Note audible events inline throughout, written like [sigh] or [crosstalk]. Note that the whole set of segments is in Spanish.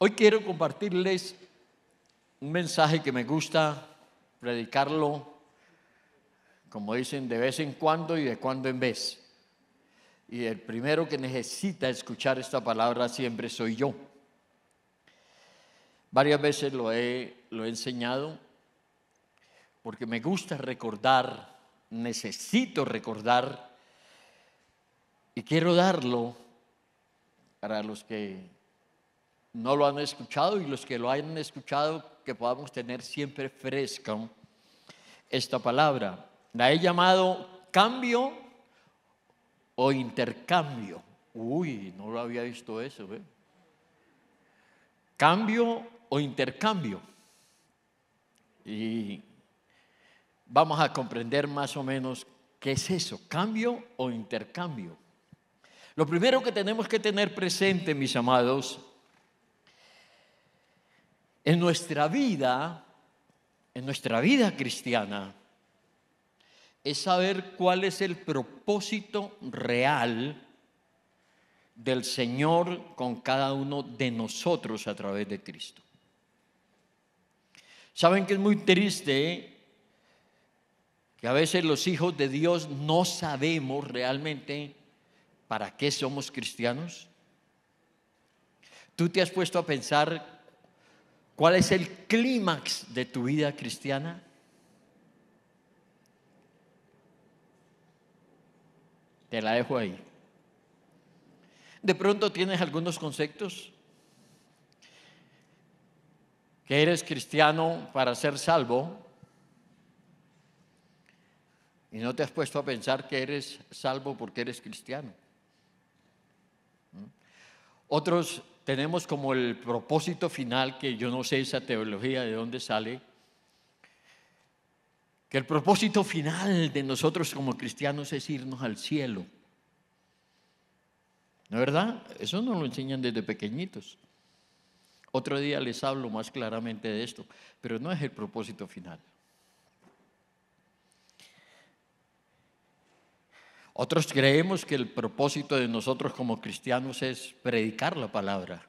Hoy quiero compartirles un mensaje que me gusta predicarlo, como dicen, de vez en cuando y de cuando en vez. Y el primero que necesita escuchar esta palabra siempre soy yo. Varias veces lo he, lo he enseñado porque me gusta recordar, necesito recordar y quiero darlo para los que no lo han escuchado y los que lo han escuchado que podamos tener siempre fresca esta palabra. La he llamado cambio o intercambio. Uy, no lo había visto eso. ¿eh? Cambio o intercambio. Y vamos a comprender más o menos qué es eso, cambio o intercambio. Lo primero que tenemos que tener presente, mis amados, en nuestra vida, en nuestra vida cristiana, es saber cuál es el propósito real del Señor con cada uno de nosotros a través de Cristo. Saben que es muy triste que a veces los hijos de Dios no sabemos realmente para qué somos cristianos. ¿Tú te has puesto a pensar ¿Cuál es el clímax de tu vida cristiana? Te la dejo ahí. De pronto tienes algunos conceptos que eres cristiano para ser salvo y no te has puesto a pensar que eres salvo porque eres cristiano. ¿Mm? Otros tenemos como el propósito final, que yo no sé esa teología de dónde sale, que el propósito final de nosotros como cristianos es irnos al cielo. ¿No es verdad? Eso nos lo enseñan desde pequeñitos. Otro día les hablo más claramente de esto, pero no es el propósito final. Otros creemos que el propósito de nosotros como cristianos es predicar la palabra.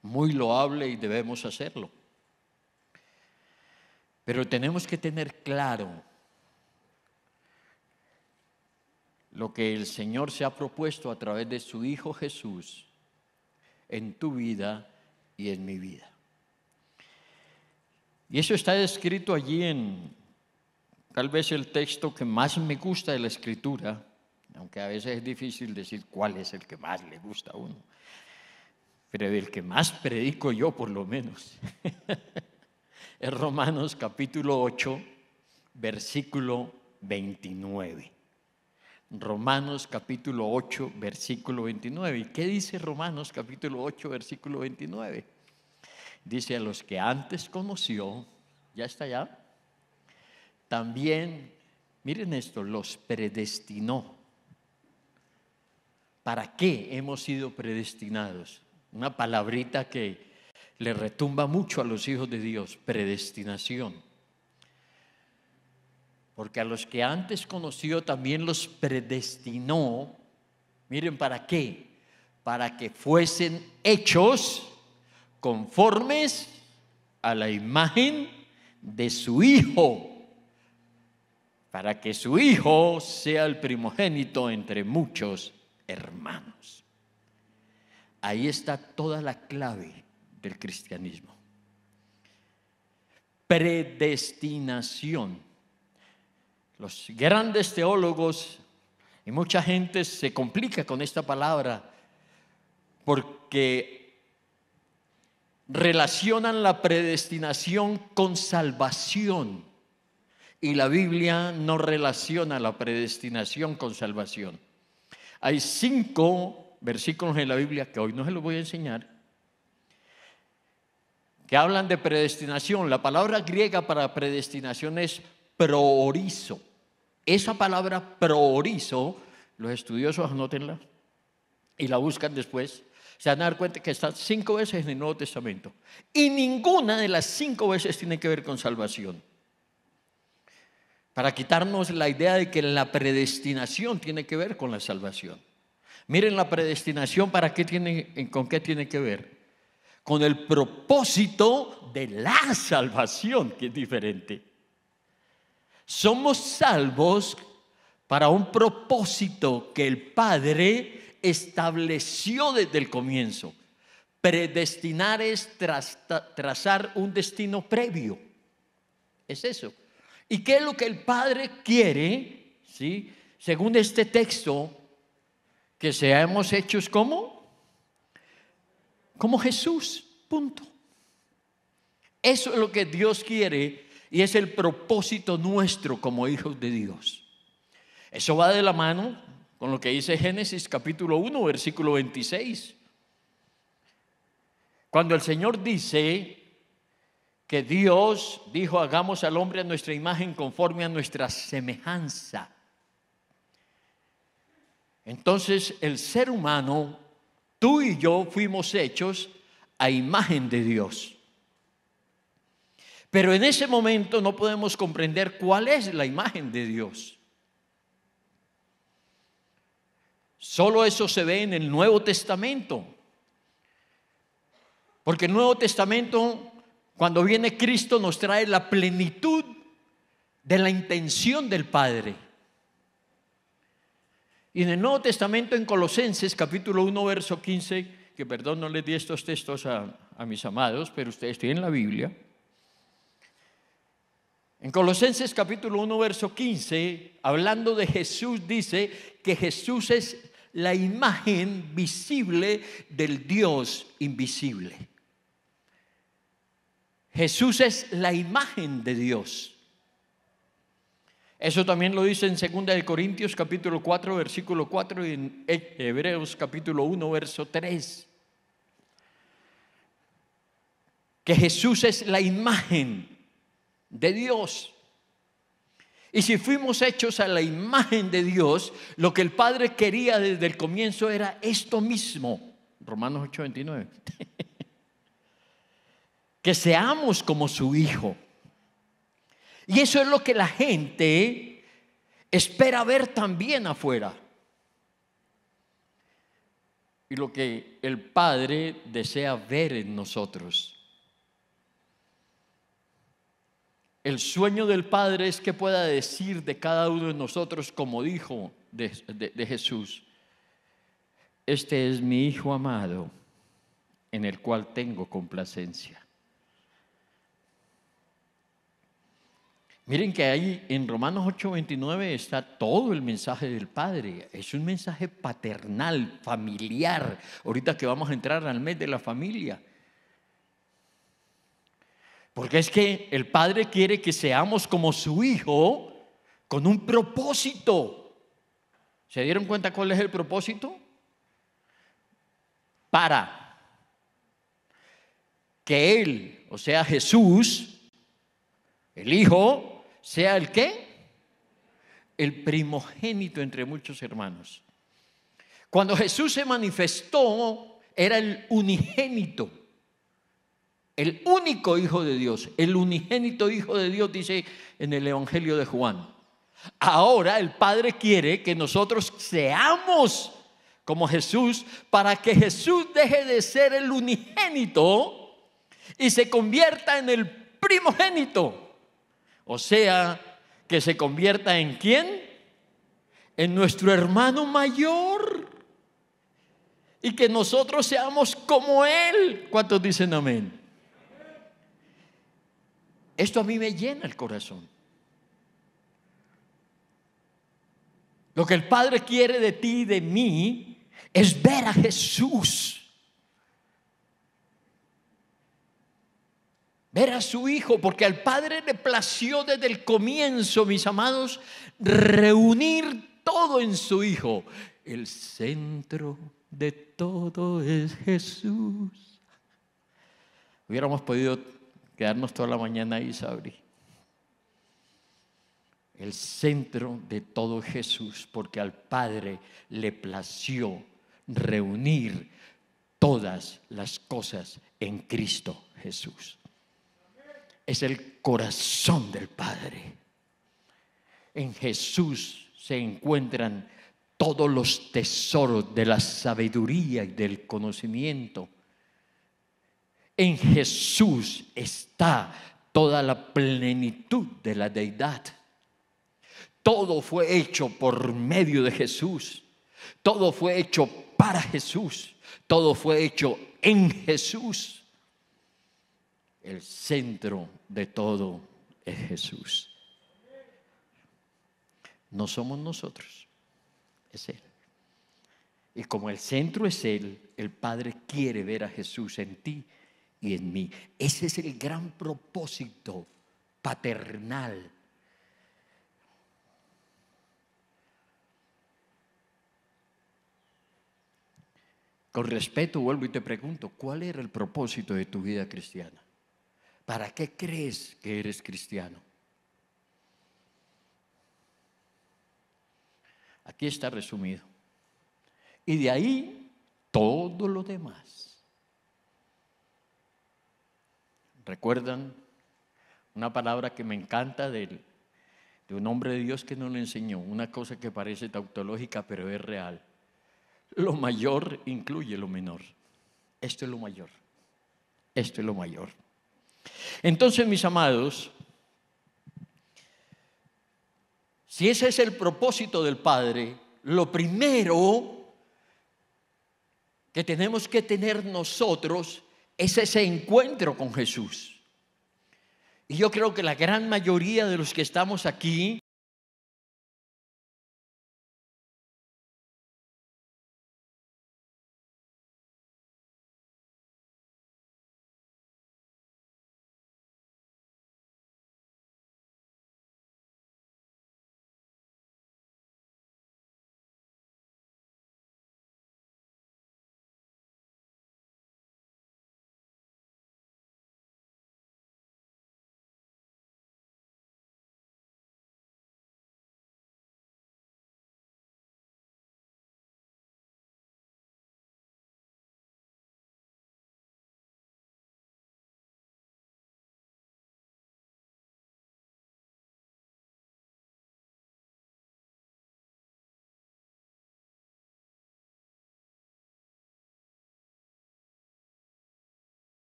Muy loable y debemos hacerlo. Pero tenemos que tener claro lo que el Señor se ha propuesto a través de su Hijo Jesús en tu vida y en mi vida. Y eso está escrito allí en tal vez el texto que más me gusta de la escritura, aunque a veces es difícil decir cuál es el que más le gusta a uno, pero el que más predico yo por lo menos [laughs] es Romanos capítulo 8, versículo 29. Romanos capítulo 8, versículo 29. ¿Y qué dice Romanos capítulo 8, versículo 29? Dice, a los que antes conoció, ya está ya, también, miren esto, los predestinó ¿Para qué hemos sido predestinados? Una palabrita que le retumba mucho a los hijos de Dios, predestinación. Porque a los que antes conoció también los predestinó, miren, ¿para qué? Para que fuesen hechos conformes a la imagen de su Hijo, para que su Hijo sea el primogénito entre muchos hermanos. Ahí está toda la clave del cristianismo. Predestinación. Los grandes teólogos y mucha gente se complica con esta palabra porque relacionan la predestinación con salvación y la Biblia no relaciona la predestinación con salvación. Hay cinco versículos en la Biblia que hoy no se los voy a enseñar, que hablan de predestinación. La palabra griega para predestinación es proorizo. Esa palabra proorizo, los estudiosos anótenla y la buscan después se van a dar cuenta que están cinco veces en el Nuevo Testamento. Y ninguna de las cinco veces tiene que ver con salvación para quitarnos la idea de que la predestinación tiene que ver con la salvación. Miren la predestinación, ¿para qué ¿con qué tiene que ver? Con el propósito de la salvación, que es diferente. Somos salvos para un propósito que el Padre estableció desde el comienzo. Predestinar es trazar un destino previo. Es eso. ¿Y qué es lo que el Padre quiere? ¿Sí? Según este texto, que seamos hechos como como Jesús, punto. Eso es lo que Dios quiere y es el propósito nuestro como hijos de Dios. Eso va de la mano con lo que dice Génesis capítulo 1, versículo 26. Cuando el Señor dice, que Dios dijo, hagamos al hombre a nuestra imagen conforme a nuestra semejanza. Entonces el ser humano, tú y yo fuimos hechos a imagen de Dios. Pero en ese momento no podemos comprender cuál es la imagen de Dios. Solo eso se ve en el Nuevo Testamento. Porque el Nuevo Testamento cuando viene Cristo nos trae la plenitud de la intención del Padre. Y en el Nuevo Testamento en Colosenses capítulo 1 verso 15, que perdón no le di estos textos a, a mis amados, pero ustedes tienen la Biblia. En Colosenses capítulo 1 verso 15, hablando de Jesús, dice que Jesús es la imagen visible del Dios invisible. Jesús es la imagen de Dios. Eso también lo dice en 2 Corintios capítulo 4, versículo 4 y en Hebreos capítulo 1, verso 3. Que Jesús es la imagen de Dios. Y si fuimos hechos a la imagen de Dios, lo que el Padre quería desde el comienzo era esto mismo. Romanos 8, 29. [laughs] que seamos como su hijo. Y eso es lo que la gente espera ver también afuera. Y lo que el Padre desea ver en nosotros. El sueño del Padre es que pueda decir de cada uno de nosotros, como dijo de, Jesús, este es mi Hijo amado en el cual tengo complacencia. Miren que ahí en Romanos 8:29 está todo el mensaje del Padre. Es un mensaje paternal, familiar. Ahorita que vamos a entrar al mes de la familia. Porque es que el Padre quiere que seamos como su Hijo con un propósito. ¿Se dieron cuenta cuál es el propósito? Para que Él, o sea Jesús, el hijo sea el qué? El primogénito entre muchos hermanos. Cuando Jesús se manifestó, era el unigénito, el único hijo de Dios, el unigénito hijo de Dios, dice en el Evangelio de Juan. Ahora el Padre quiere que nosotros seamos como Jesús para que Jesús deje de ser el unigénito y se convierta en el primogénito. O sea, que se convierta en quién? En nuestro hermano mayor. Y que nosotros seamos como Él. ¿Cuántos dicen amén? Esto a mí me llena el corazón. Lo que el Padre quiere de ti y de mí es ver a Jesús Era su hijo, porque al Padre le plació desde el comienzo, mis amados, reunir todo en su hijo. El centro de todo es Jesús. Hubiéramos podido quedarnos toda la mañana ahí, Sabri. El centro de todo Jesús, porque al Padre le plació reunir todas las cosas en Cristo Jesús es el corazón del Padre. En Jesús se encuentran todos los tesoros de la sabiduría y del conocimiento. En Jesús está toda la plenitud de la deidad. Todo fue hecho por medio de Jesús. Todo fue hecho para Jesús. Todo fue hecho en Jesús el centro de todo es Jesús. No somos nosotros, es Él. Y como el centro es Él, el Padre quiere ver a Jesús en ti y en mí. Ese es el gran propósito paternal. Con respeto vuelvo y te pregunto, ¿cuál era el propósito de tu vida cristiana? ¿Para qué crees que eres cristiano? Aquí está resumido. Y de ahí todo lo demás. ¿Recuerdan una palabra que me encanta de un hombre de Dios que nos lo enseñó? Una cosa que parece tautológica, pero es real. Lo mayor incluye lo menor. Esto es lo mayor. Esto es lo mayor. Entonces, mis amados, si ese es el propósito del Padre, lo primero que tenemos que tener nosotros es ese encuentro con Jesús. Y yo creo que la gran mayoría de los que estamos aquí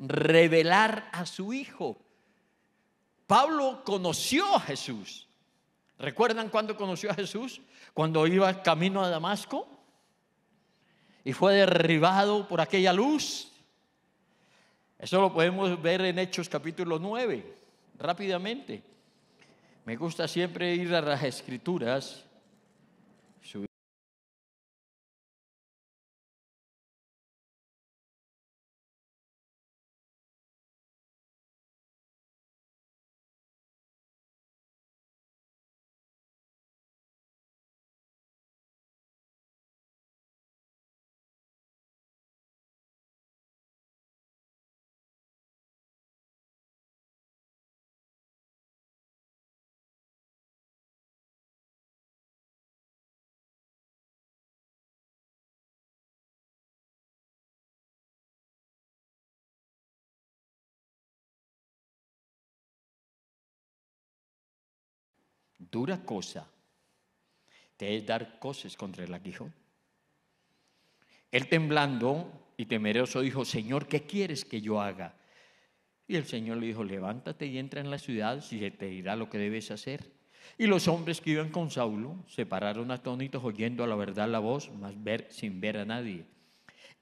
revelar a su Hijo. Pablo conoció a Jesús. ¿Recuerdan cuando conoció a Jesús? Cuando iba camino a Damasco y fue derribado por aquella luz. Eso lo podemos ver en Hechos capítulo 9, rápidamente. Me gusta siempre ir a las escrituras dura cosa te es dar cosas contra el aguijón. Él temblando y temeroso dijo, Señor, ¿qué quieres que yo haga? Y el Señor le dijo, levántate y entra en la ciudad, si te dirá lo que debes hacer. Y los hombres que iban con Saulo se pararon atónitos oyendo a la verdad la voz, mas ver, sin ver a nadie.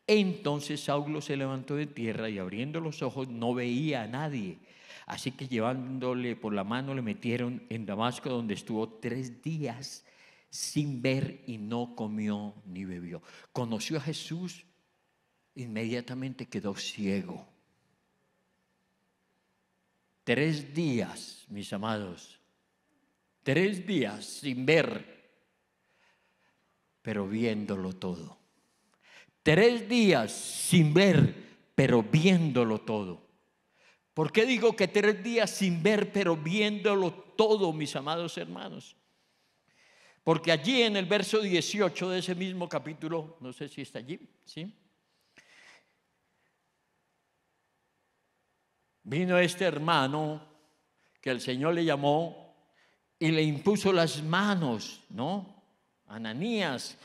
Entonces Saulo se levantó de tierra y abriendo los ojos no veía a nadie, Así que llevándole por la mano le metieron en Damasco donde estuvo tres días sin ver y no comió ni bebió. Conoció a Jesús, inmediatamente quedó ciego. Tres días, mis amados, tres días sin ver, pero viéndolo todo. Tres días sin ver, pero viéndolo todo. ¿Por qué digo que tres días sin ver, pero viéndolo todo, mis amados hermanos? Porque allí en el verso 18 de ese mismo capítulo, no sé si está allí, ¿sí? Vino este hermano que el Señor le llamó y le impuso las manos, ¿no? Ananías.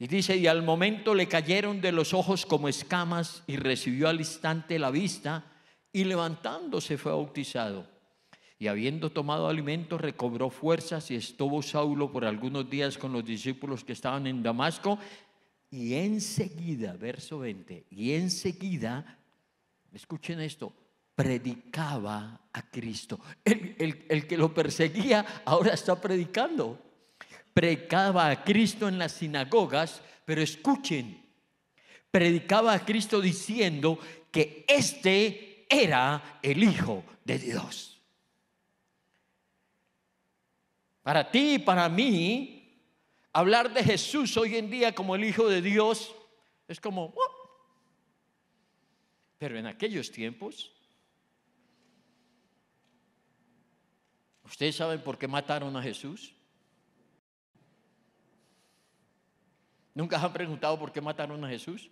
Y dice, y al momento le cayeron de los ojos como escamas y recibió al instante la vista y levantándose fue bautizado. Y habiendo tomado alimento, recobró fuerzas y estuvo Saulo por algunos días con los discípulos que estaban en Damasco. Y enseguida, verso 20, y enseguida, escuchen esto, predicaba a Cristo. El, el que lo perseguía ahora está predicando. Predicaba a Cristo en las sinagogas, pero escuchen, predicaba a Cristo diciendo que este era el Hijo de Dios. Para ti y para mí, hablar de Jesús hoy en día como el Hijo de Dios es como... pero en aquellos tiempos, ¿ustedes saben por qué mataron a Jesús? ¿Nunca han preguntado por qué mataron a Jesús?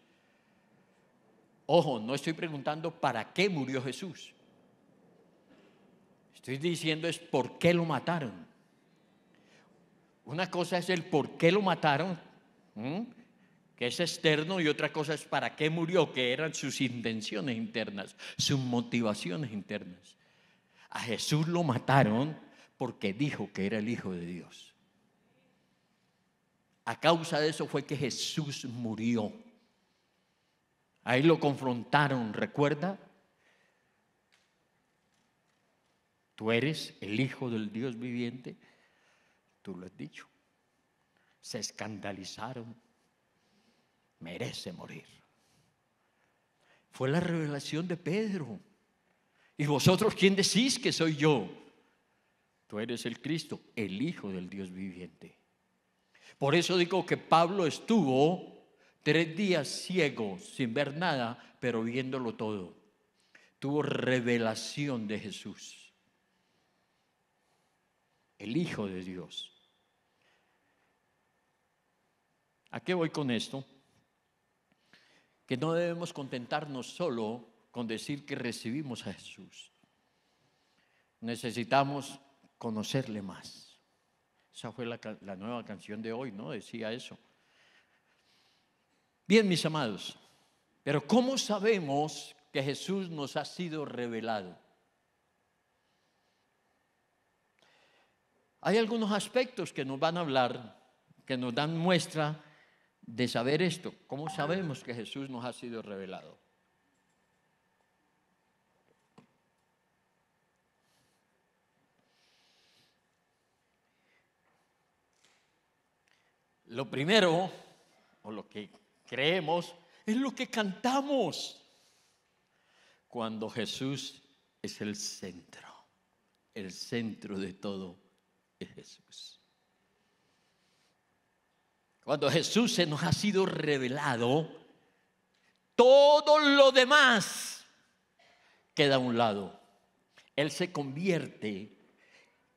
Ojo, no estoy preguntando para qué murió Jesús. Estoy diciendo es por qué lo mataron. Una cosa es el por qué lo mataron, que es externo, y otra cosa es para qué murió, que eran sus intenciones internas, sus motivaciones internas. A Jesús lo mataron porque dijo que era el Hijo de Dios. A causa de eso fue que Jesús murió. Ahí lo confrontaron, ¿recuerda? Tú eres el Hijo del Dios viviente, tú lo has dicho. Se escandalizaron, merece morir. Fue la revelación de Pedro. ¿Y vosotros quién decís que soy yo? Tú eres el Cristo, el Hijo del Dios viviente. Por eso digo que Pablo estuvo Tres días ciego, sin ver nada, pero viéndolo todo. Tuvo revelación de Jesús, el Hijo de Dios. ¿A qué voy con esto? Que no debemos contentarnos solo con decir que recibimos a Jesús. Necesitamos conocerle más. Esa fue la, la, nueva canción de hoy, ¿no? Decía eso. Bien, mis amados, pero ¿cómo sabemos que Jesús nos ha sido revelado? Hay algunos aspectos que nos van a hablar, que nos dan muestra de saber esto. ¿Cómo sabemos que Jesús nos ha sido revelado? Lo primero, o lo que creemos, es lo que cantamos. Cuando Jesús es el centro, el centro de todo es Jesús. Cuando Jesús se nos ha sido revelado, todo lo demás queda a un lado. Él se convierte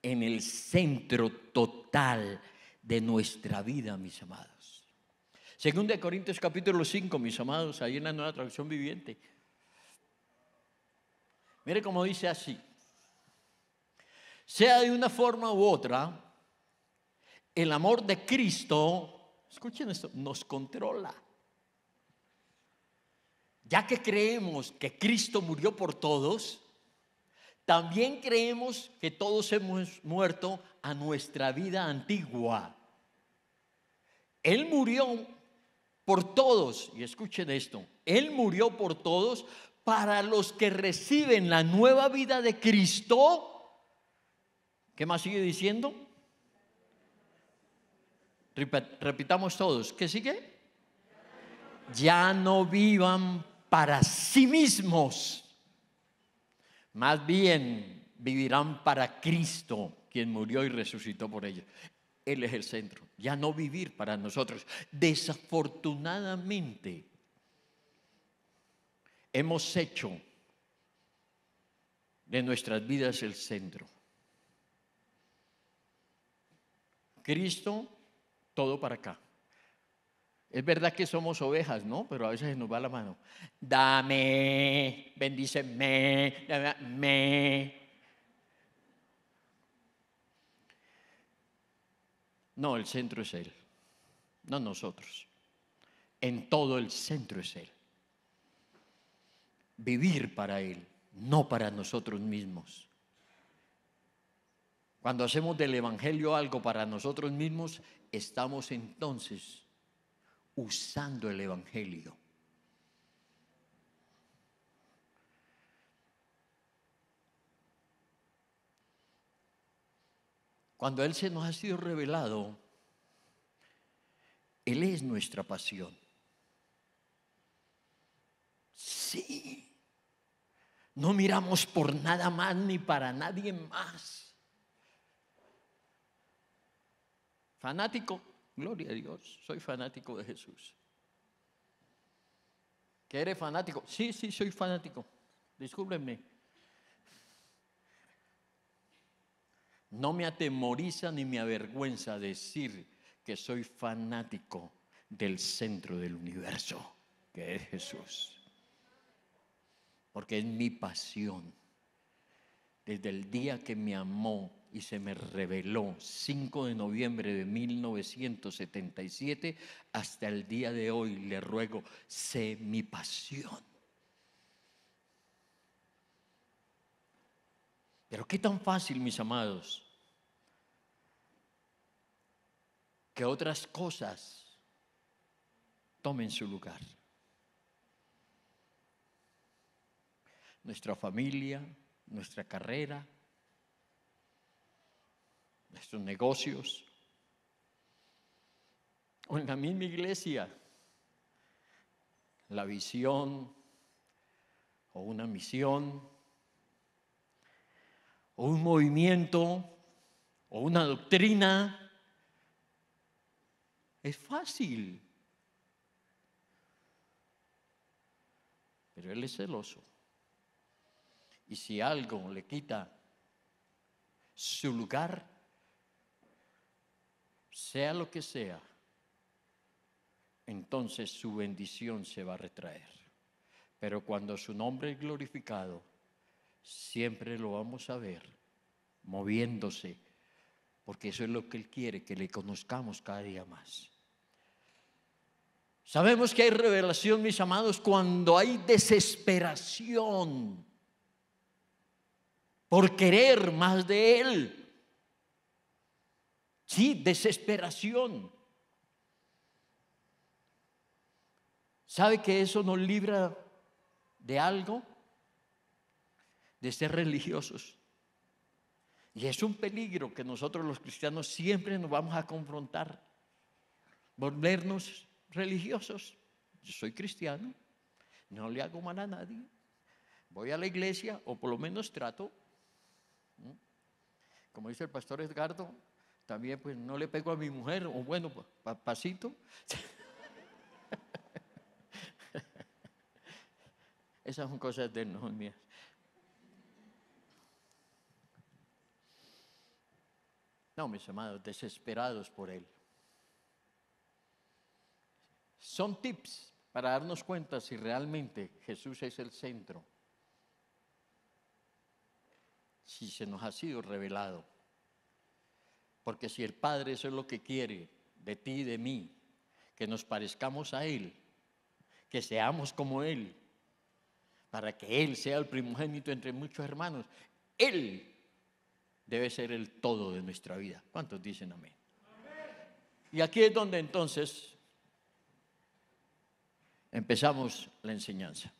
en el centro total de nuestra vida, mis amados. Según de Corintios capítulo 5, mis amados, ahí en la nueva traducción viviente. Mire cómo dice así. Sea de una forma u otra, el amor de Cristo, escuchen esto, nos controla. Ya que creemos que Cristo murió por todos, también creemos que todos hemos muerto a nuestra vida antigua. Él murió por todos, y escuchen esto, Él murió por todos para los que reciben la nueva vida de Cristo. ¿Qué más sigue diciendo? Repitamos todos, ¿qué sigue? Ya no vivan para sí mismos, más bien vivirán para Cristo, quien murió y resucitó por ellos. Él es el centro, ya no vivir para nosotros. Desafortunadamente, hemos hecho de nuestras vidas el centro. Cristo, todo para acá. Es verdad que somos ovejas, ¿no? Pero a veces nos va la mano. Dame, bendíceme, dame, me. No, el centro es Él, no nosotros. En todo el centro es Él. Vivir para Él, no para nosotros mismos. Cuando hacemos del Evangelio algo para nosotros mismos, estamos entonces usando el Evangelio cuando Él se nos ha sido revelado, Él es nuestra pasión. Sí, no miramos por nada más ni para nadie más. Fanático, gloria a Dios, soy fanático de Jesús. ¿Que eres fanático? Sí, sí, soy fanático. Discúlpenme, No me atemoriza ni me avergüenza decir que soy fanático del centro del universo, que es Jesús. Porque es mi pasión. Desde el día que me amó y se me reveló, 5 de noviembre de 1977, hasta el día de hoy, le ruego, sé mi pasión. Pero qué tan fácil, mis amados, que otras cosas tomen su lugar. Nuestra familia, nuestra carrera, nuestros negocios, o en la misma iglesia, la visión o una misión o un movimiento o una doctrina. Es fácil. Pero él es celoso. Y si algo le quita su lugar, sea lo que sea, entonces su bendición se va a retraer. Pero cuando su nombre es glorificado, siempre lo vamos a ver moviéndose, porque eso es lo que Él quiere, que le conozcamos cada día más. Sabemos que hay revelación, mis amados, cuando hay desesperación por querer más de Él. Sí, desesperación. ¿Sabe que eso nos libra de algo? de ser religiosos. Y es un peligro que nosotros los cristianos siempre nos vamos a confrontar, volvernos religiosos. Yo soy cristiano, no le hago mal a nadie, voy a la iglesia o por lo menos trato. ¿Mm? Como dice el pastor Edgardo, también pues no le pego a mi mujer, o bueno, papacito. [laughs] Esas son cosas de no mías. No, mis amados, desesperados por Él. Son tips para darnos cuenta si realmente Jesús es el centro, si se nos ha sido revelado. Porque si el Padre eso es lo que quiere de ti y de mí, que nos parezcamos a Él, que seamos como Él, para que Él sea el primogénito entre muchos hermanos, Él debe ser el todo de nuestra vida. ¿Cuántos dicen amén? Y aquí es donde entonces empezamos la enseñanza.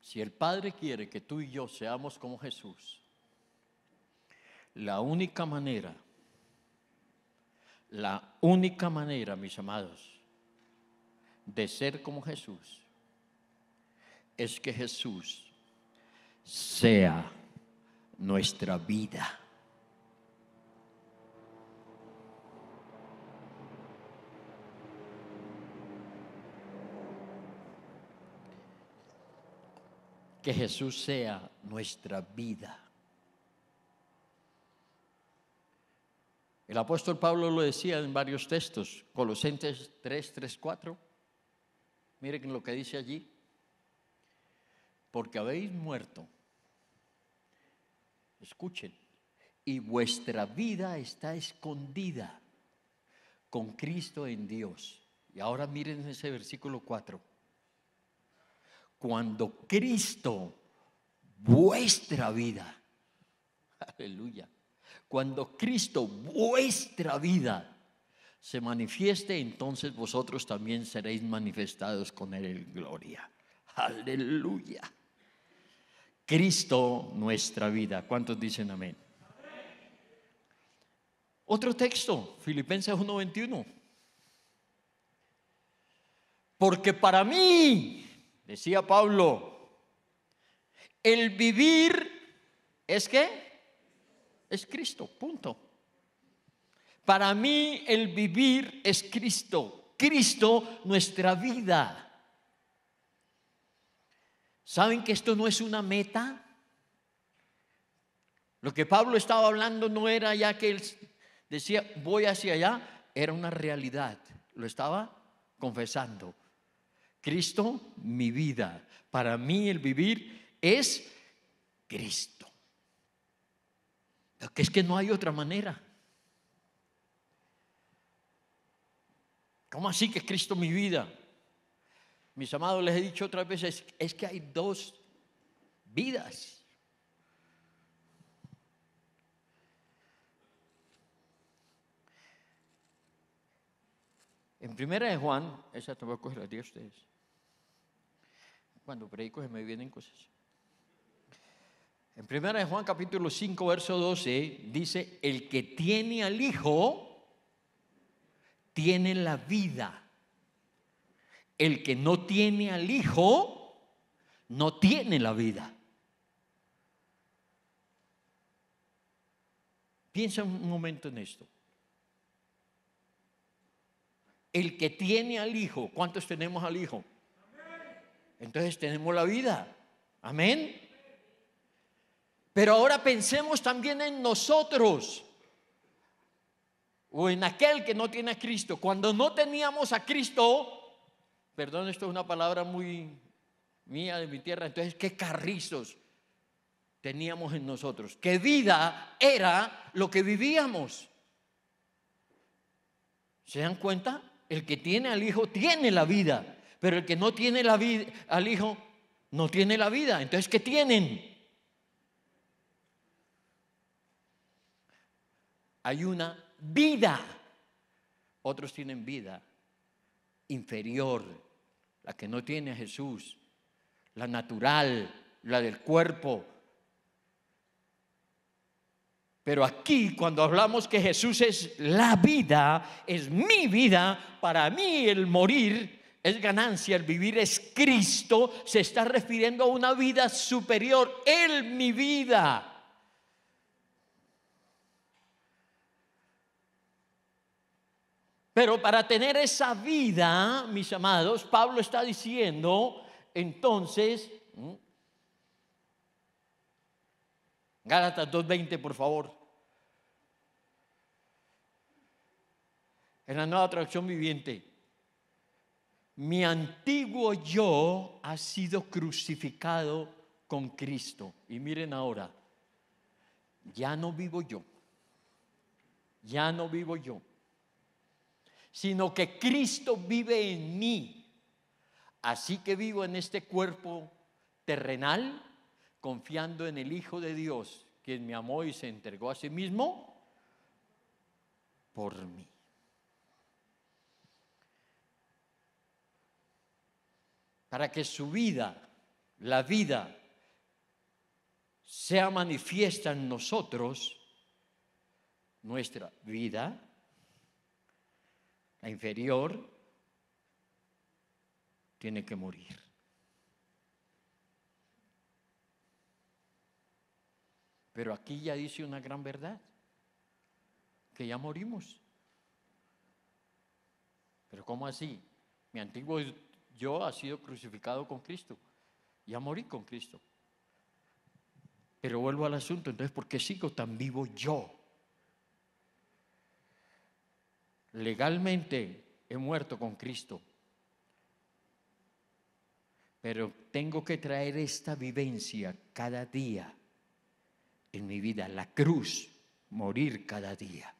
Si el Padre quiere que tú y yo seamos como Jesús, la única manera la única manera, mis amados, de ser como Jesús es que Jesús sea nuestra vida. Que Jesús sea nuestra vida. El apóstol Pablo lo decía en varios textos, Colosenses 3, 3, 4. Miren lo que dice allí. Porque habéis muerto. Escuchen. Y vuestra vida está escondida con Cristo en Dios. Y ahora miren ese versículo 4. Cuando Cristo, vuestra vida, [laughs] aleluya, cuando Cristo, vuestra vida, se manifieste, entonces vosotros también seréis manifestados con Él en gloria. Aleluya. Cristo, nuestra vida. ¿Cuántos dicen amén? Otro texto, Filipenses 1:21. Porque para mí, decía Pablo, el vivir es que es Cristo, punto. Para mí el vivir es Cristo, Cristo nuestra vida. ¿Saben que esto no es una meta? Lo que Pablo estaba hablando no era ya que él decía, voy hacia allá, era una realidad, lo estaba confesando. Cristo, mi vida. Para mí el vivir es Cristo. Es que no hay otra manera. ¿Cómo así que es Cristo mi vida? Mis amados, les he dicho otras veces, es que hay dos vidas. En primera de Juan, esa tampoco la dios a ustedes. Cuando predico se me vienen cosas. En 1 Juan capítulo 5, verso 12 dice, el que tiene al Hijo, tiene la vida. El que no tiene al Hijo, no tiene la vida. Piensa un momento en esto. El que tiene al Hijo, ¿cuántos tenemos al Hijo? Entonces tenemos la vida. Amén. Pero ahora pensemos también en nosotros o en aquel que no tiene a Cristo. Cuando no teníamos a Cristo, perdón, esto es una palabra muy mía de mi tierra, entonces, ¿qué carrizos teníamos en nosotros? ¿Qué vida era lo que vivíamos? ¿Se dan cuenta? El que tiene al Hijo tiene la vida, pero el que no tiene la vida, al Hijo no tiene la vida. Entonces, ¿qué tienen? hay una vida. Otros tienen vida inferior, la que no tiene Jesús, la natural, la del cuerpo. Pero aquí cuando hablamos que Jesús es la vida, es mi vida, para mí el morir es ganancia, el vivir es Cristo, se está refiriendo a una vida superior, Él mi vida. Pero para tener esa vida, mis amados, Pablo está diciendo, entonces, Gálatas 2.20, por favor. En la nueva traducción viviente, mi antiguo yo ha sido crucificado con Cristo. Y miren ahora, ya no vivo yo, ya no vivo yo sino que Cristo vive en mí. Así que vivo en este cuerpo terrenal, confiando en el Hijo de Dios, quien me amó y se entregó a sí mismo por mí. Para que su vida, la vida, sea manifiesta en nosotros, nuestra vida la inferior, tiene que morir. Pero aquí ya dice una gran verdad, que ya morimos. Pero ¿cómo así? Mi antiguo yo ha sido crucificado con Cristo, ya morí con Cristo. Pero vuelvo al asunto, entonces, ¿por qué sigo tan vivo yo? legalmente he muerto con Cristo, pero tengo que traer esta vivencia cada día en mi vida, la cruz, morir cada día,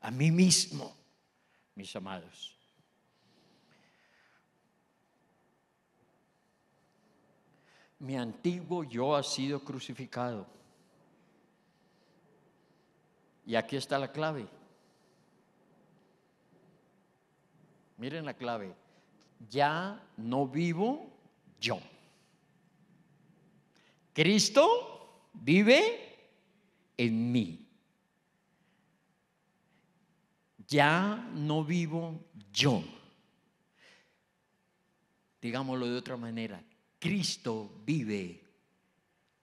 a mí mismo, mis amados. Mi antiguo yo ha sido crucificado. Y aquí está la clave. Miren la clave. Ya no vivo yo. Cristo vive en mí. Ya no vivo yo. Digámoslo de otra manera, Cristo vive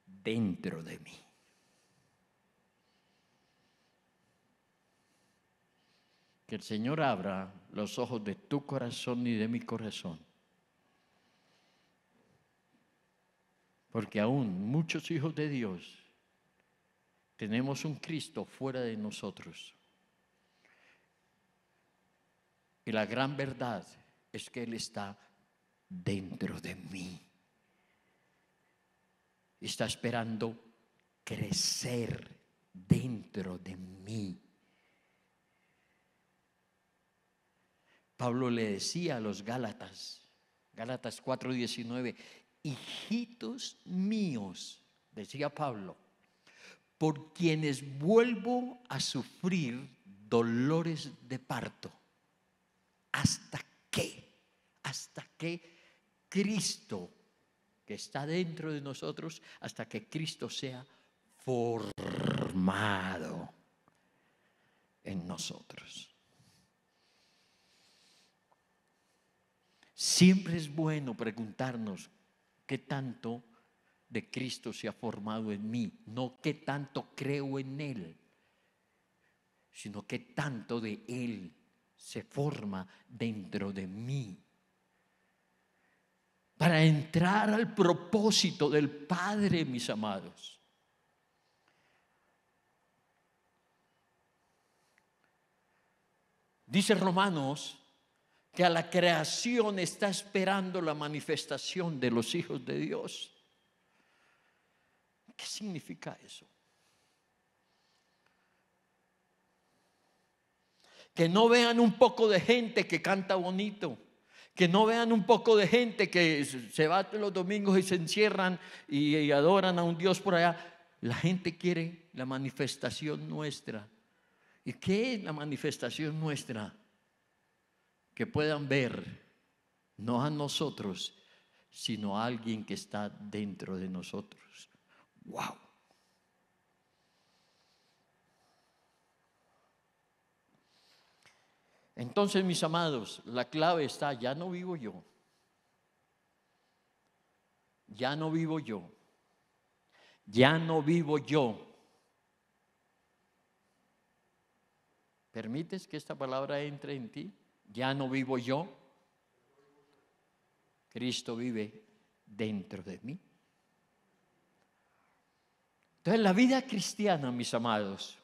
dentro de mí. Que el Señor abra los ojos de tu corazón y de mi corazón. Porque aún muchos hijos de Dios tenemos un Cristo fuera de nosotros. Y la gran verdad es que Él está dentro de mí. Está esperando crecer dentro de mí. Pablo le decía a los Gálatas, Gálatas 4:19, hijitos míos, decía Pablo, por quienes vuelvo a sufrir dolores de parto, hasta que, hasta que Cristo, que está dentro de nosotros, hasta que Cristo sea formado en nosotros. Siempre es bueno preguntarnos qué tanto de Cristo se ha formado en mí, no qué tanto creo en Él, sino qué tanto de Él se forma dentro de mí. Para entrar al propósito del Padre, mis amados. Dice Romanos que a la creación está esperando la manifestación de los hijos de Dios. ¿Qué significa eso? Que no vean un poco de gente que canta bonito, que no vean un poco de gente que se va los domingos y se encierran y, adoran a un Dios por allá. La gente quiere la manifestación nuestra. ¿Y qué es la manifestación nuestra? puedan ver, no a nosotros, sino a alguien que está dentro de nosotros. ¡Wow! Entonces, mis amados, la clave está, ya no vivo yo. Ya no vivo yo. Ya no vivo yo. ¿Permites que esta palabra entre en ti? Ya no vivo yo, Cristo vive dentro de mí. Entonces la vida cristiana, mis amados,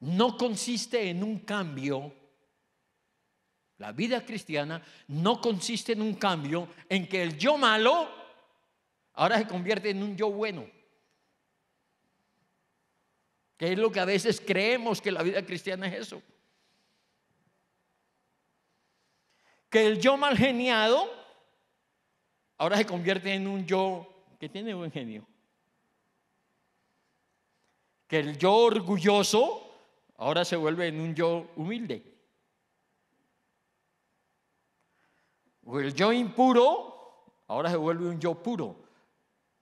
no consiste en un cambio. La vida cristiana no consiste en un cambio en que el yo malo ahora se convierte en un yo bueno. Que es lo que a veces creemos que la vida cristiana es eso. que el yo mal geniado ahora se convierte en un yo que tiene buen genio. Que el yo orgulloso ahora se vuelve en un yo humilde. O el yo impuro ahora se vuelve un yo puro.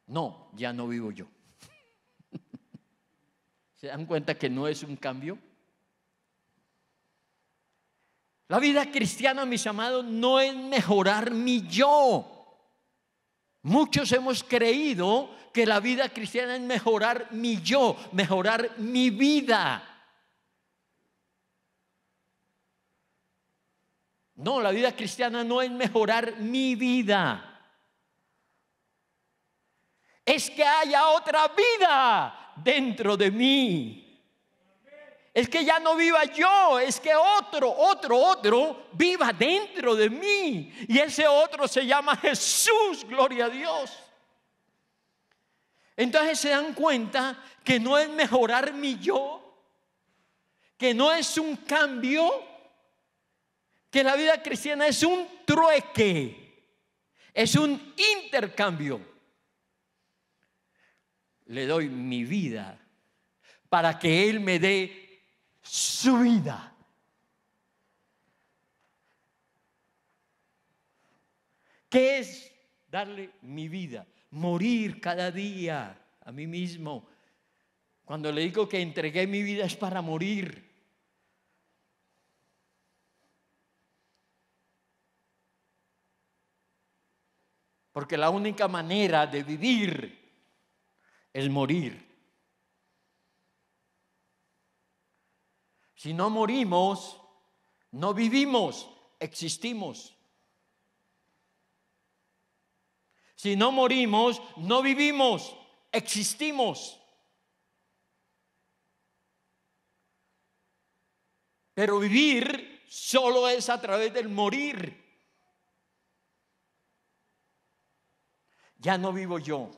No, ya no vivo yo. [laughs] ¿Se dan cuenta que no es un cambio? La vida cristiana, mis amados, no es mejorar mi yo. Muchos hemos creído que la vida cristiana es mejorar mi yo, mejorar mi vida. No, la vida cristiana no es mejorar mi vida. Es que haya otra vida dentro de mí. Es que ya no viva yo, es que otro, otro, otro viva dentro de mí. Y ese otro se llama Jesús, gloria a Dios. Entonces se dan cuenta que no es mejorar mi yo, que no es un cambio, que la vida cristiana es un trueque, es un intercambio. Le doy mi vida para que Él me dé su vida. ¿Qué es darle mi vida? Morir cada día a mí mismo. Cuando le digo que entregué mi vida es para morir. Porque la única manera de vivir es morir. Si no morimos, no vivimos, existimos. Si no morimos, no vivimos, existimos. Pero vivir solo es a través del morir. Ya no vivo yo.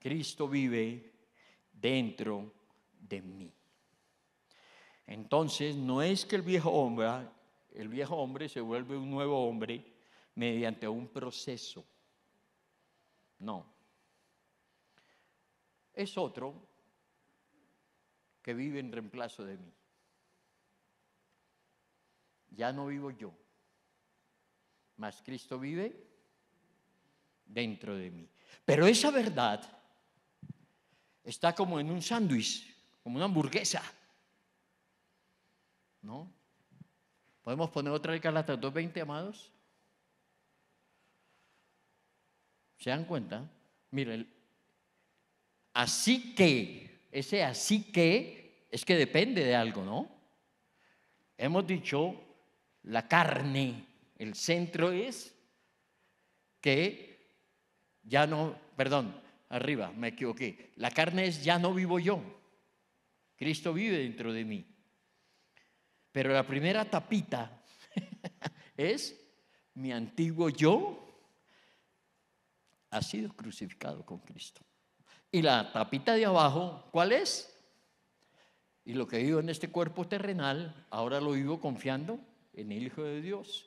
Cristo vive dentro mí. Entonces, no es que el viejo hombre, el viejo hombre se vuelve un nuevo hombre mediante un proceso. No. Es otro que vive en reemplazo de mí. Ya no vivo yo, mas Cristo vive dentro de mí. Pero esa verdad está como en un sándwich como una hamburguesa. ¿No? ¿Podemos poner otra de dos 2.20, amados? ¿Se dan cuenta? Miren, así que, ese así que es que depende de algo, ¿no? Hemos dicho, la carne, el centro es que ya no, perdón, arriba, me equivoqué, la carne es ya no vivo yo, Cristo vive dentro de mí. Pero la primera tapita [laughs] es mi antiguo yo ha sido crucificado con Cristo. Y la tapita de abajo, ¿cuál es? Y lo que vivo en este cuerpo terrenal, ahora lo vivo confiando en el Hijo de Dios.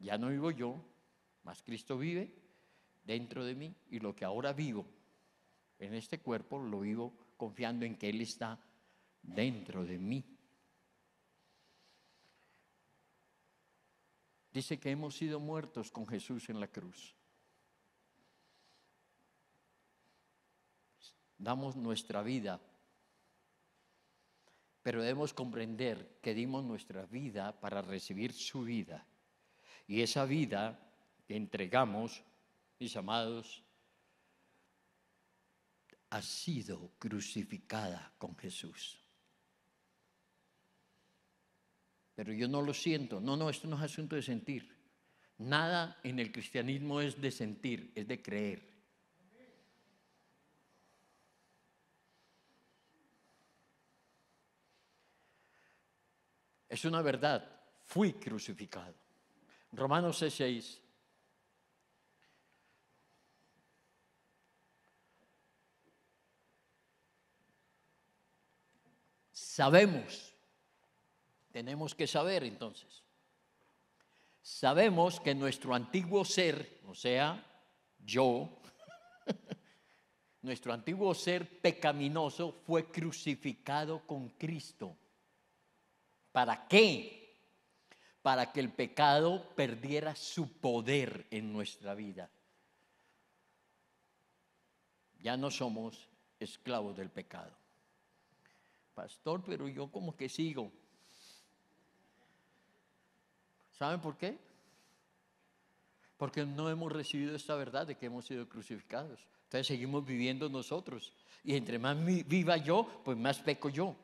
Ya no vivo yo, más Cristo vive dentro de mí y lo que ahora vivo en este cuerpo lo vivo confiando en que Él está dentro de mí. Dice que hemos sido muertos con Jesús en la cruz. Damos nuestra vida, pero debemos comprender que dimos nuestra vida para recibir su vida. Y esa vida que entregamos, mis amados, ha sido crucificada con Jesús. Pero yo no lo siento. No, no, esto no es asunto de sentir. Nada en el cristianismo es de sentir, es de creer. Es una verdad, fui crucificado. Romanos 6. Sabemos, tenemos que saber entonces, sabemos que nuestro antiguo ser, o sea, yo, [laughs] nuestro antiguo ser pecaminoso fue crucificado con Cristo. ¿Para qué? Para que el pecado perdiera su poder en nuestra vida. Ya no somos esclavos del pecado pastor, pero yo como que sigo. ¿Saben por qué? Porque no hemos recibido esta verdad de que hemos sido crucificados. Entonces seguimos viviendo nosotros. Y entre más viva yo, pues más peco yo.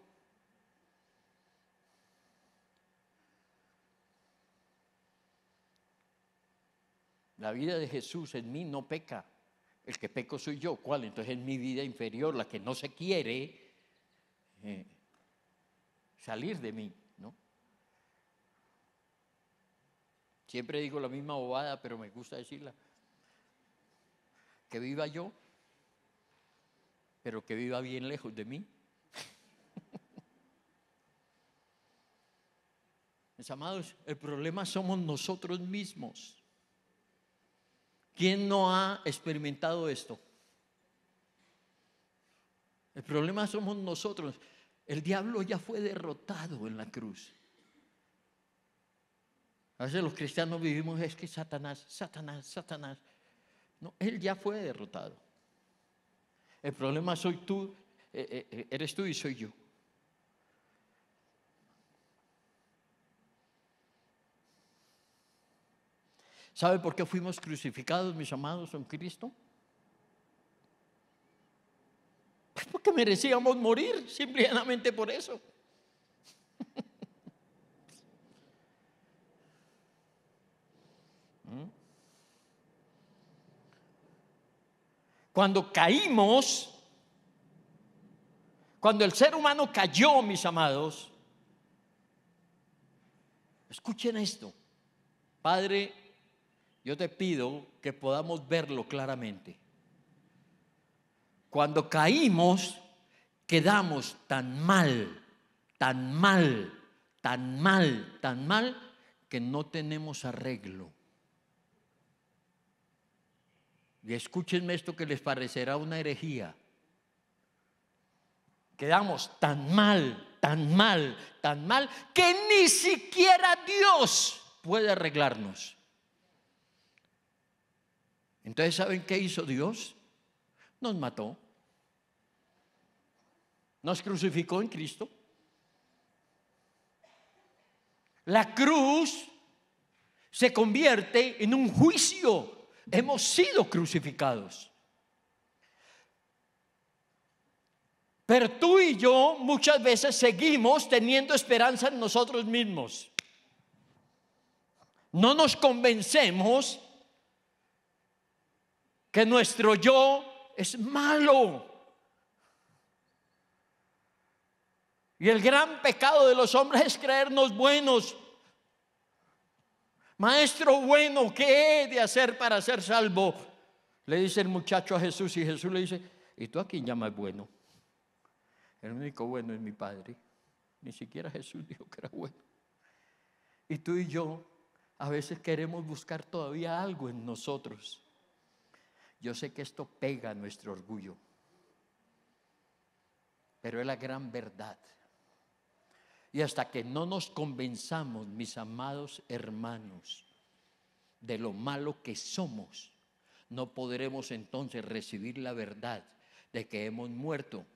La vida de Jesús en mí no peca. El que peco soy yo. ¿Cuál? Entonces es mi vida inferior, la que no se quiere, eh, salir de mí, ¿no? Siempre digo la misma bobada, pero me gusta decirla. Que viva yo, pero que viva bien lejos de mí. [laughs] Mis amados, el problema somos nosotros mismos. ¿Quién no ha experimentado esto? El problema somos nosotros. El diablo ya fue derrotado en la cruz. A veces los cristianos vivimos, es que Satanás, Satanás, Satanás. No, él ya fue derrotado. El problema soy tú, eh, eh, eh, eres tú y soy yo. ¿Sabe por qué fuimos crucificados, mis amados, en Cristo? merecíamos morir simplemente por eso. [laughs] ¿Mm? Cuando caímos, cuando el ser humano cayó, mis amados, escuchen esto, Padre, yo te pido que podamos verlo claramente. Cuando caímos, quedamos tan mal, tan mal, tan mal, tan mal, que no tenemos arreglo. Y escúchenme esto que les parecerá una herejía. Quedamos tan mal, tan mal, tan mal, que ni siquiera Dios puede arreglarnos. Entonces, ¿saben qué hizo Dios? Nos mató. Nos crucificó en Cristo. La cruz se convierte en un juicio. Hemos sido crucificados. Pero tú y yo muchas veces seguimos teniendo esperanza en nosotros mismos. No nos convencemos que nuestro yo es malo. Y el gran pecado de los hombres es creernos buenos. Maestro bueno, ¿qué he de hacer para ser salvo? Le dice el muchacho a Jesús y Jesús le dice, ¿y tú a quién llamas bueno? El único bueno es mi Padre. Ni siquiera Jesús dijo que era bueno. Y tú y yo a veces queremos buscar todavía algo en nosotros. Yo sé que esto pega a nuestro orgullo, pero es la gran verdad. Y hasta que no nos convenzamos, mis amados hermanos, de lo malo que somos, no podremos entonces recibir la verdad de que hemos muerto,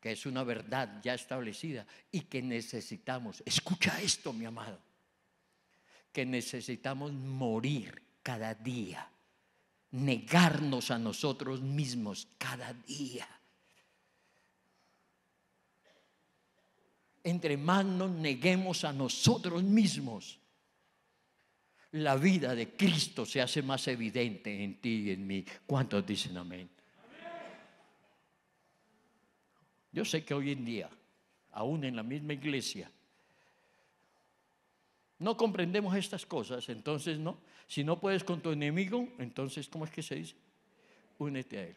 que es una verdad ya establecida y que necesitamos, escucha esto mi amado, que necesitamos morir cada día, negarnos a nosotros mismos cada día entre más nos neguemos a nosotros mismos, la vida de Cristo se hace más evidente en ti y en mí. ¿Cuántos dicen amén? Yo sé que hoy en día, aún en la misma iglesia, no comprendemos estas cosas, entonces no. Si no puedes con tu enemigo, entonces, ¿cómo es que se dice? Únete a él.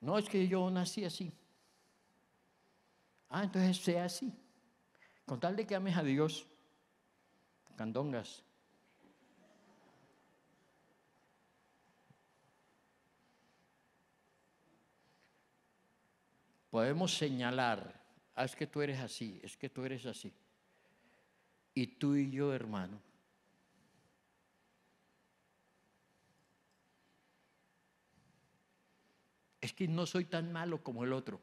No es que yo nací así. Ah, entonces sea así. Con tal de que ames a Dios, candongas. Podemos señalar, ah, es que tú eres así, es que tú eres así. Y tú y yo, hermano, es que no soy tan malo como el otro.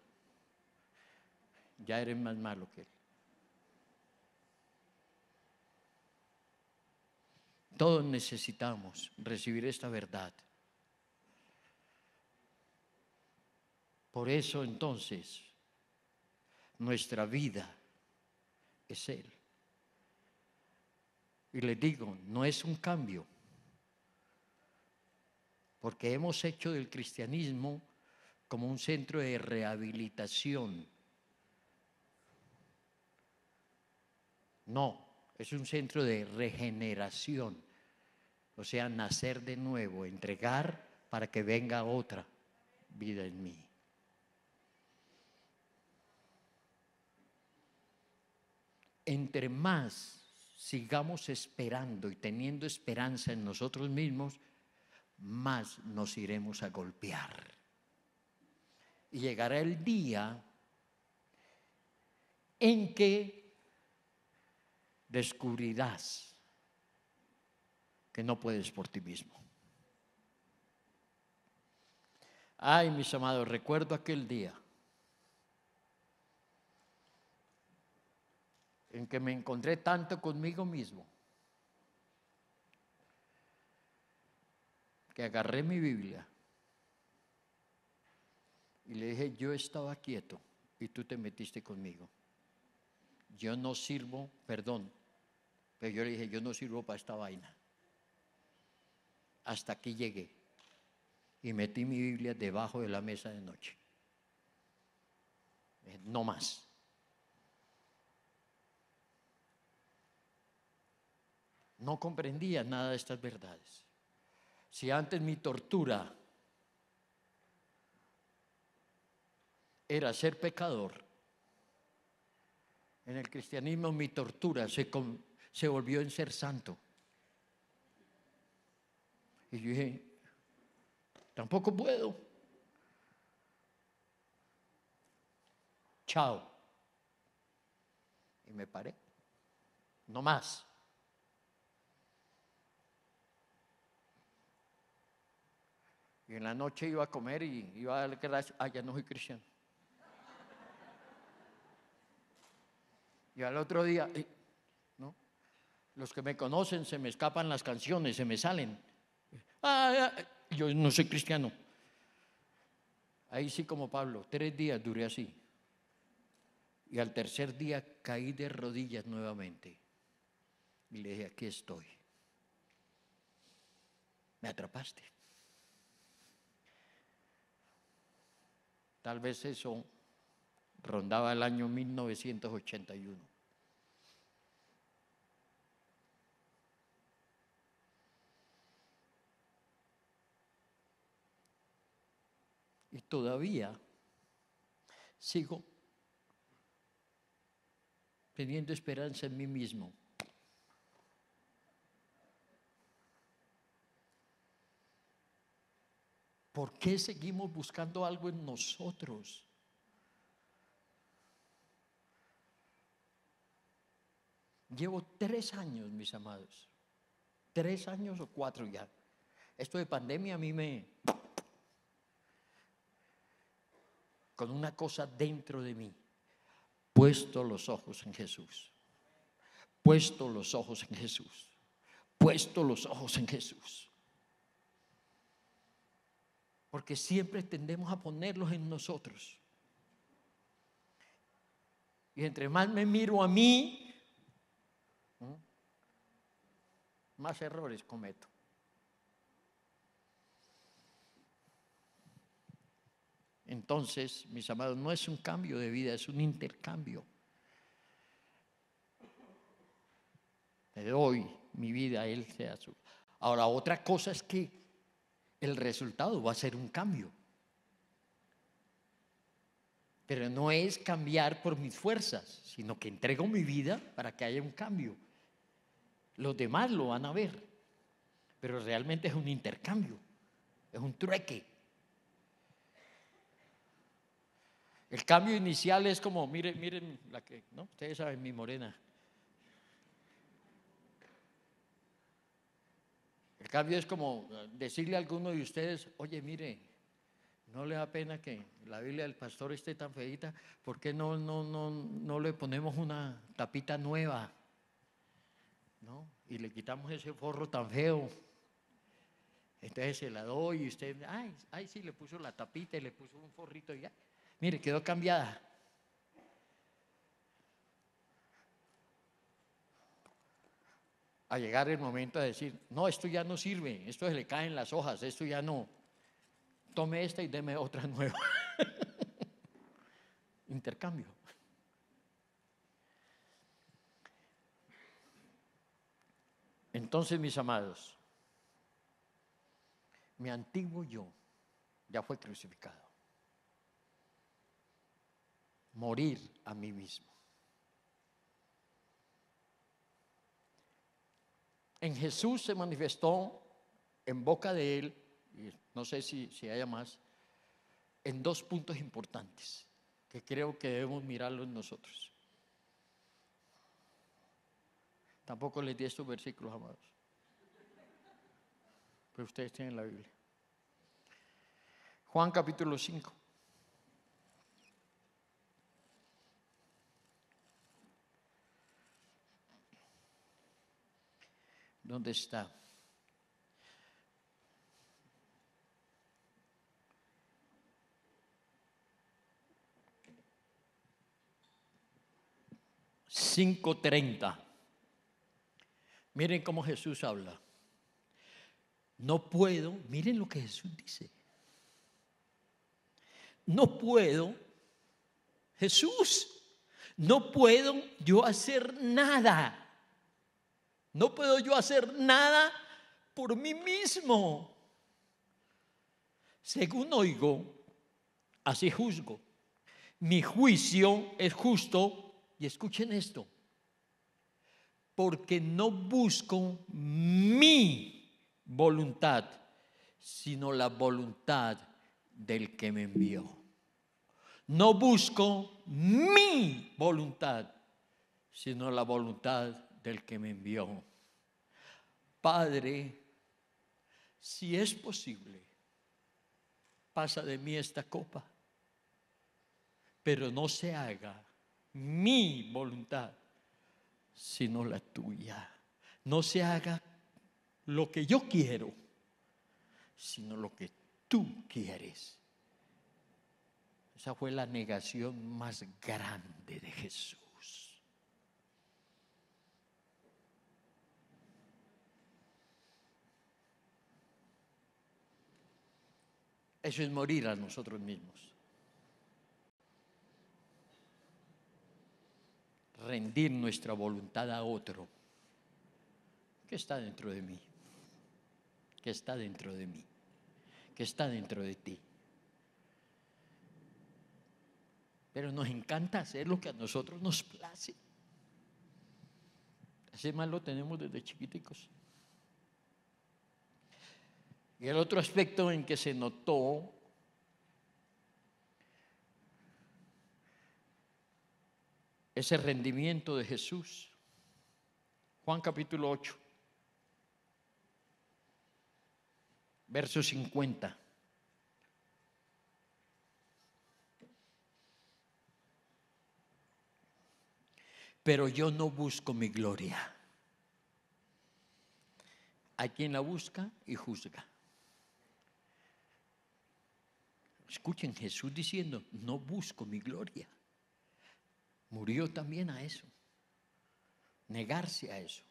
Ya eres más malo que él. Todos necesitamos recibir esta verdad. Por eso entonces nuestra vida es Él. Y le digo, no es un cambio, porque hemos hecho del cristianismo como un centro de rehabilitación. No, es un centro de regeneración, o sea, nacer de nuevo, entregar para que venga otra vida en mí. Entre más sigamos esperando y teniendo esperanza en nosotros mismos, más nos iremos a golpear y llegará el día en que descubrirás que no puedes por ti mismo. Ay, mis amados, recuerdo aquel día en que me encontré tanto conmigo mismo que agarré mi Biblia y le dije, yo estaba quieto y tú te metiste conmigo. Yo no sirvo, perdón, pero yo le dije, yo no sirvo para esta vaina. Hasta aquí llegué y metí mi Biblia debajo de la mesa de noche. No más. No comprendía nada de estas verdades. Si antes mi tortura era ser pecador. En el cristianismo mi tortura se, se volvió en ser santo. Y yo dije, tampoco puedo. Chao. Y me paré. No más. Y en la noche iba a comer y iba a darle gracias. Ah, ya no soy cristiano. Y al otro día, eh, Los que me conocen se me escapan las canciones, se me salen. Ah, ah, eh, yo no soy cristiano. Ahí sí como Pablo, tres días duré así. Y al tercer día caí de rodillas nuevamente. Y le dije, aquí estoy. Me atrapaste. Tal vez eso rondaba el año 1981. Y todavía sigo teniendo esperanza en mí mismo. ¿Por qué seguimos buscando algo en nosotros? Llevo tres años, mis amados. Tres años o cuatro ya. Esto de pandemia a mí me... Con una cosa dentro de mí. Puesto los ojos en Jesús. Puesto los ojos en Jesús. Puesto los ojos en Jesús. Porque siempre tendemos a ponerlos en nosotros. Y entre más me miro a mí, más errores cometo. Entonces, mis amados, no es un cambio de vida, es un intercambio. Le doy mi vida a Él, sea su. Ahora, otra cosa es que el resultado va a ser un cambio. Pero no es cambiar por mis fuerzas, sino que entrego mi vida para que haya un cambio. Los demás lo van a ver. Pero realmente es un intercambio, es un trueque. El cambio inicial es como, miren, miren, la que, ¿no? Ustedes saben, mi morena. El cambio es como decirle a alguno de ustedes, oye, mire, no le da pena que la Biblia del pastor esté tan feita, ¿por qué no, no, no, no le ponemos una tapita nueva? Y le quitamos ese forro tan feo. Entonces se la doy y usted, ay, ay, sí, le puso la tapita y le puso un forrito y ya. Mire, quedó cambiada. A llegar el momento de decir, no, esto ya no sirve, esto se le caen las hojas, esto ya no. Tome esta y deme otra nueva. [laughs] Intercambio. Entonces, mis amados, mi antiguo yo ya fue crucificado. Morir a mí mismo. En Jesús se manifestó en boca de él, y no sé si, haya más, en dos puntos importantes que creo que debemos mirarlos nosotros. Tampoco les di estos versículos, amados. Pero ustedes tienen la Biblia. Juan capítulo 5. ¿Dónde está? Cinco treinta. Miren cómo Jesús habla. No puedo, miren lo que Jesús dice. No puedo, Jesús, no puedo yo hacer nada. No puedo yo hacer nada por mí mismo. Según oigo, así juzgo. Mi juicio es justo. Y escuchen esto porque no busco mi voluntad, sino la voluntad del que me envió. No busco mi voluntad, sino la voluntad del que me envió. Padre, si es posible, pasa de mí esta copa, pero no se haga mi voluntad, sino la tuya. No se haga lo que yo quiero, sino lo que tú quieres. Esa fue la negación más grande de Jesús. Eso es morir a nosotros mismos. rendir nuestra voluntad a otro. que está dentro de mí? que está dentro de mí? que está dentro de ti? Pero nos encanta hacer lo que a nosotros nos place. Así más lo tenemos desde chiquiticos. Y el otro aspecto en que se notó ese rendimiento de Jesús. Juan capítulo 8, verso 50. Pero yo no busco mi gloria. Hay quien la busca y juzga. Escuchen Jesús diciendo, no busco mi gloria murió también a eso. Negarse a eso.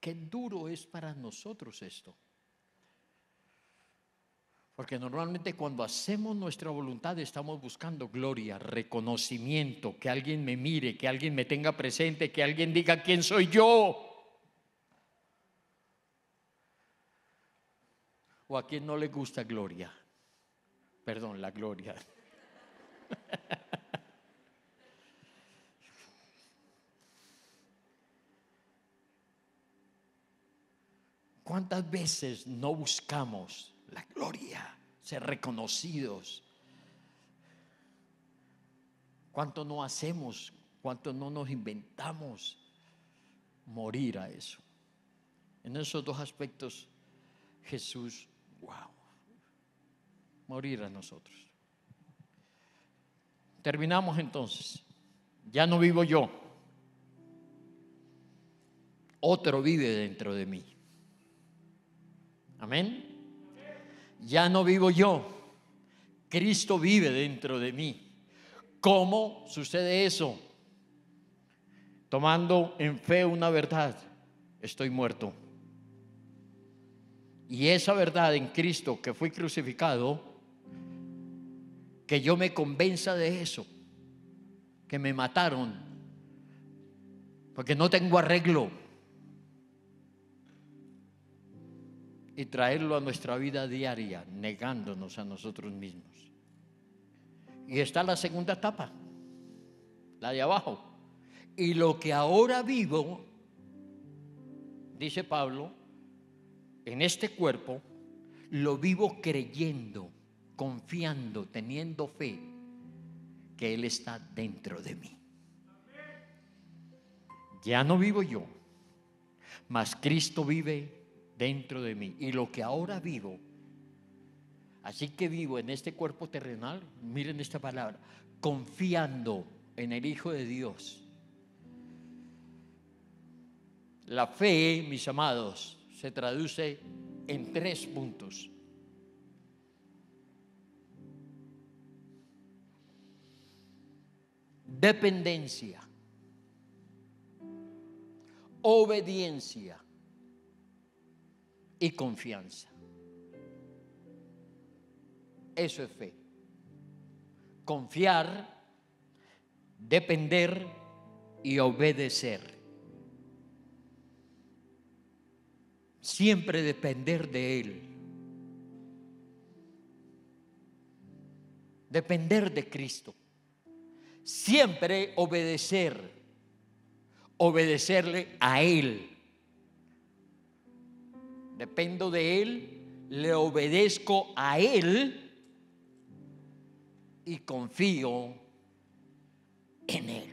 Qué duro es para nosotros esto. Porque normalmente cuando hacemos nuestra voluntad estamos buscando gloria, reconocimiento, que alguien me mire, que alguien me tenga presente, que alguien diga quién soy yo. O a quien no le gusta gloria. Perdón, la gloria. [laughs] ¿Cuántas veces no buscamos la gloria, ser reconocidos? ¿Cuánto no hacemos? ¿Cuánto no nos inventamos morir a eso? En esos dos aspectos, Jesús, wow, morir a nosotros. Terminamos entonces. Ya no vivo yo. Otro vive dentro de mí. Amén. Ya no vivo yo, Cristo vive dentro de mí. ¿Cómo sucede eso? Tomando en fe una verdad, estoy muerto. Y esa verdad en Cristo que fui crucificado, que yo me convenza de eso, que me mataron, porque no tengo arreglo. y traerlo a nuestra vida diaria, negándonos a nosotros mismos. Y está la segunda etapa, la de abajo. Y lo que ahora vivo, dice Pablo, en este cuerpo, lo vivo creyendo, confiando, teniendo fe, que Él está dentro de mí. Ya no vivo yo, mas Cristo vive dentro de mí. Y lo que ahora vivo, así que vivo en este cuerpo terrenal, miren esta palabra, confiando en el Hijo de Dios. La fe, mis amados, se traduce en tres puntos. Dependencia, obediencia y confianza. Eso es fe. Confiar, depender y obedecer. Siempre depender de Él. Depender de Cristo. Siempre obedecer. Obedecerle a Él dependo de Él, le obedezco a Él y confío en Él.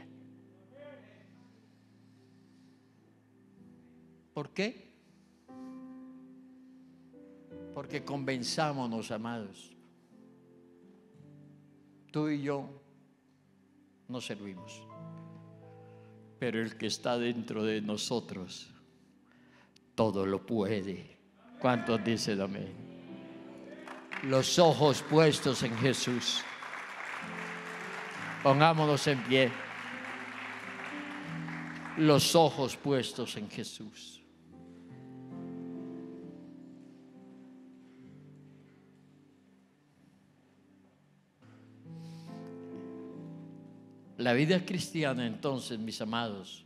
¿Por qué? Porque convenzámonos, amados. Tú y yo nos servimos. Pero el que está dentro de nosotros, todo lo puede ¿Cuántos dicen amén? Los ojos puestos en Jesús. Pongámonos en pie. Los ojos puestos en Jesús. La vida cristiana entonces, mis amados,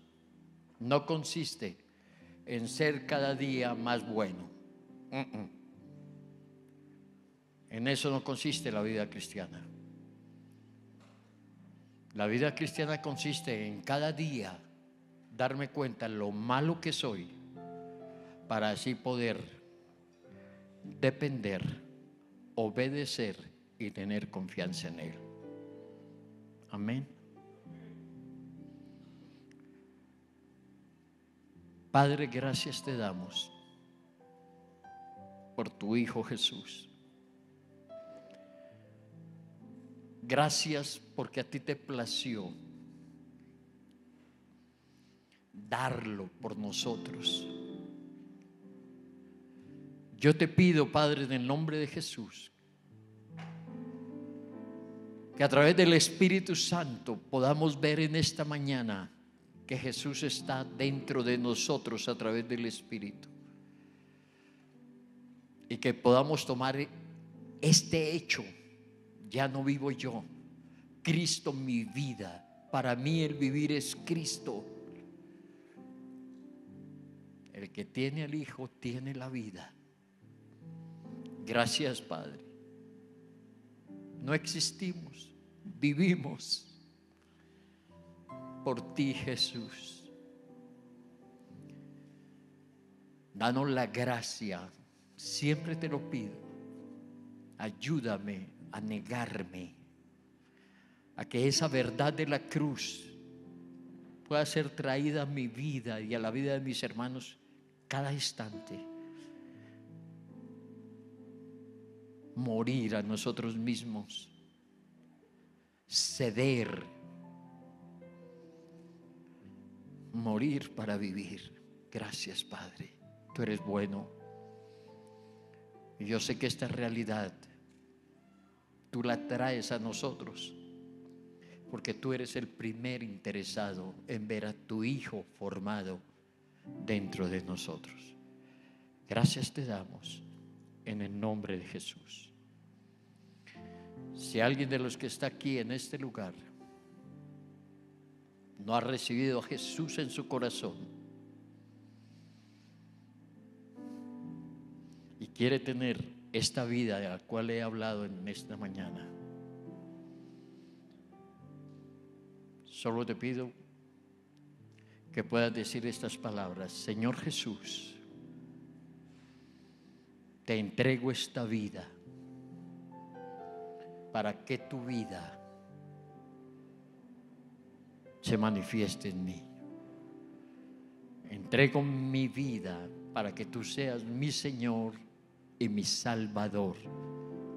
no consiste en ser cada día más bueno. En eso no consiste la vida cristiana. La vida cristiana consiste en cada día darme cuenta lo malo que soy para así poder depender, obedecer y tener confianza en Él. Amén. Padre, gracias te damos por tu Hijo Jesús. Gracias porque a ti te plació darlo por nosotros. Yo te pido, Padre, en el nombre de Jesús, que a través del Espíritu Santo podamos ver en esta mañana que Jesús está dentro de nosotros a través del Espíritu y que podamos tomar este hecho. Ya no vivo yo, Cristo mi vida. Para mí el vivir es Cristo. El que tiene al Hijo tiene la vida. Gracias Padre. No existimos, vivimos por ti Jesús. Danos la gracia Siempre te lo pido. Ayúdame a negarme, a que esa verdad de la cruz pueda ser traída a mi vida y a la vida de mis hermanos cada instante. Morir a nosotros mismos, ceder, morir para vivir. Gracias, Padre. Tú eres bueno. Y yo sé que esta realidad tú la traes a nosotros, porque tú eres el primer interesado en ver a tu Hijo formado dentro de nosotros. Gracias te damos en el nombre de Jesús. Si alguien de los que está aquí en este lugar no ha recibido a Jesús en su corazón, quiere tener esta vida de la cual he hablado en esta mañana, solo te pido que puedas decir estas palabras, Señor Jesús, te entrego esta vida para que tu vida se manifieste en mí. Entrego mi vida para que tú seas mi Señor y mi Salvador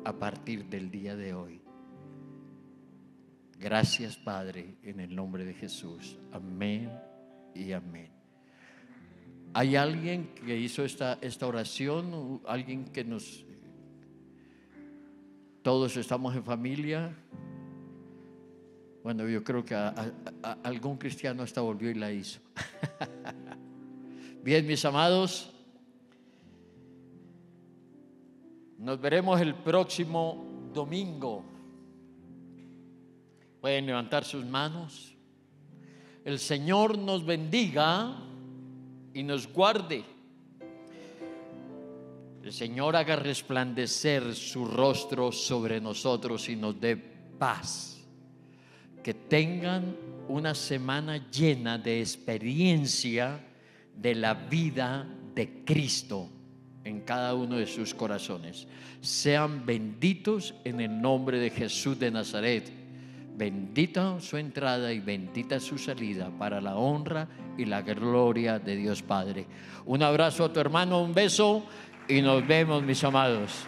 a partir del día de hoy. Gracias Padre, en el nombre de Jesús. Amén y amén. ¿Hay alguien que hizo esta, esta oración? ¿Alguien que nos... Todos estamos en familia. Bueno, yo creo que algún cristiano hasta volvió y la hizo. [laughs] Bien, mis amados. Nos veremos el próximo domingo. Pueden levantar sus manos. El Señor nos bendiga y nos guarde. El Señor haga resplandecer su rostro sobre nosotros y nos dé paz. Que tengan una semana llena de experiencia de la vida de Cristo en cada uno de sus corazones. Sean benditos en el nombre de Jesús de Nazaret. Bendita su entrada y bendita su salida para la honra y la gloria de Dios Padre. Un abrazo a tu hermano, un beso y nos vemos mis amados.